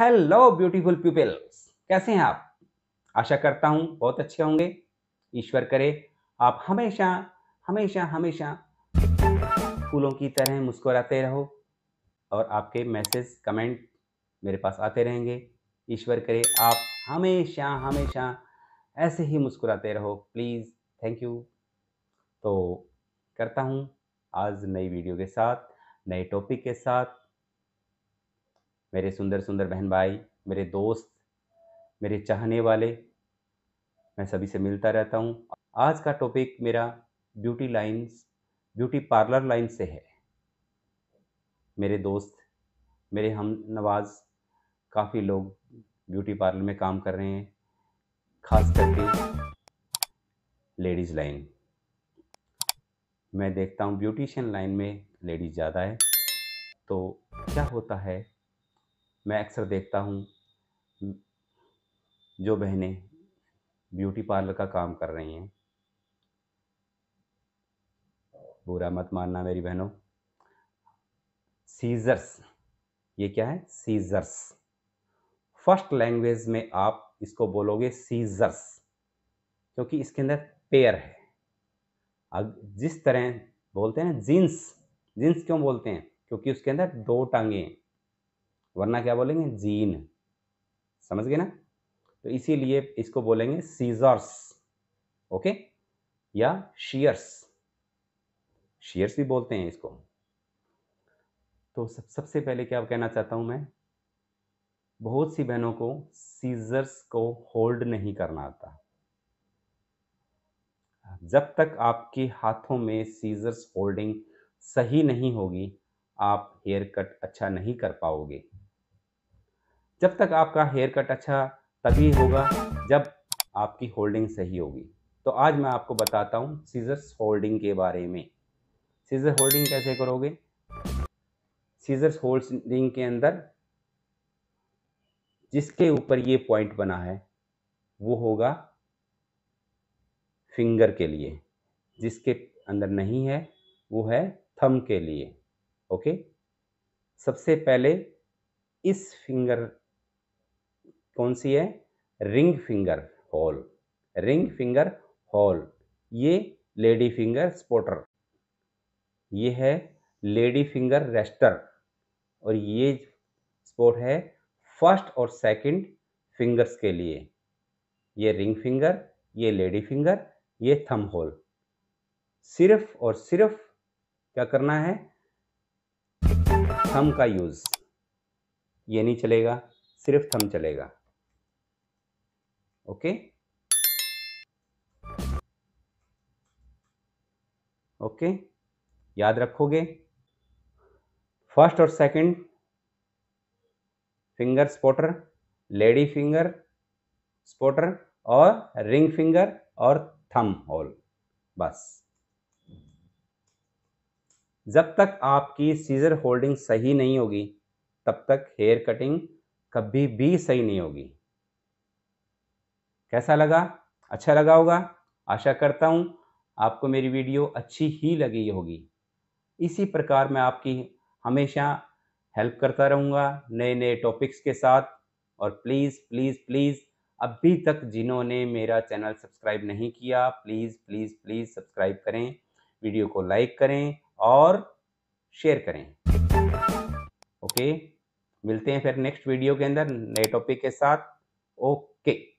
Hello beautiful peoples कैसे हैं आप आशा करता हूं बहुत अच्छे होंगे ईश्वर करे आप हमेशा हमेशा हमेशा फूलों की तरह मुस्कुराते रहो और आपके मैसेज कमेंट मेरे पास आते रहेंगे ईश्वर करे आप हमेशा हमेशा ऐसे ही मुस्कुराते रहो प्लीज़ थैंक यू तो करता हूँ आज नई वीडियो के साथ नए टॉपिक के साथ मेरे सुंदर सुंदर बहन भाई मेरे दोस्त मेरे चाहने वाले मैं सभी से मिलता रहता हूँ आज का टॉपिक मेरा beauty lines beauty parlour line से है मेरे दोस्त मेरे हम नवाज काफ़ी लोग ब्यूटी पार्लर में काम कर रहे हैं खास करके लेडीज़ लाइन मैं देखता हूँ ब्यूटिशियन लाइन में लेडीज़ ज़्यादा है तो क्या होता है मैं अक्सर देखता हूँ जो बहनें ब्यूटी पार्लर का काम कर रही हैं बुरा मत मानना मेरी बहनों सीजर्स ये क्या है सीजर्स फर्स्ट लैंग्वेज में आप इसको बोलोगे सीजर्स क्योंकि इसके अंदर पेयर है अब जिस तरह बोलते हैं ना जीन्स जीन्स क्यों बोलते हैं क्योंकि उसके अंदर दो टांगे हैं वरना क्या बोलेंगे जीन समझ गए ना तो इसीलिए इसको बोलेंगे सीजर्स ओके या शीयर्स शीयर्स भी बोलते हैं इसको तो सब सबसे पहले क्या कहना चाहता हूं मैं बहुत सी बहनों को सीजर्स को होल्ड नहीं करना आता जब तक आपके हाथों में सीजर्स होल्डिंग सही नहीं होगी आप हेयर कट अच्छा नहीं कर पाओगे जब तक आपका हेयर कट अच्छा तभी होगा जब आपकी होल्डिंग सही होगी तो आज मैं आपको बताता हूँ सीजर्स होल्डिंग के बारे में सीजर होल्डिंग कैसे करोगे सीजर्स होल्डिंग के अंदर जिसके ऊपर ये पॉइंट बना है वो होगा फिंगर के लिए जिसके अंदर नहीं है वो है थम के लिए ओके सबसे पहले इस फिंगर कौन सी है ring finger hole ring finger hole ये लेडी फिंगर स्पोटर ये है लेडी फिंगर रेस्टर और ये स्पोर्ट है फर्स्ट और सेकंड फिंगर्स के लिए ये रिंग फिंगर ये लेडी फिंगर ये थम होल सिर्फ और सिर्फ क्या करना है थम का यूज़ ये नहीं चलेगा सिर्फ थम चलेगा okay ओके okay? याद रखोगे फर्स्ट और second finger supporter lady finger supporter और रिंग फिंगर और थम होल बस जब तक आपकी सीजर होल्डिंग सही नहीं होगी तब तक हेयर कटिंग कभी भी सही नहीं होगी कैसा लगा अच्छा लगा होगा आशा करता हूँ आपको मेरी वीडियो अच्छी ही लगी होगी इसी प्रकार मैं आपकी हमेशा हेल्प करता रहूँगा नए नए टॉपिक्स के साथ और प्लीज़ प्लीज़ प्लीज़ अभी तक जिन्होंने मेरा चैनल सब्सक्राइब नहीं किया प्लीज़ प्लीज़ प्लीज़ सब्सक्राइब करें वीडियो को लाइक करें और शेयर करें ओके मिलते हैं फिर नेक्स्ट वीडियो के अंदर नए टॉपिक के साथ ओके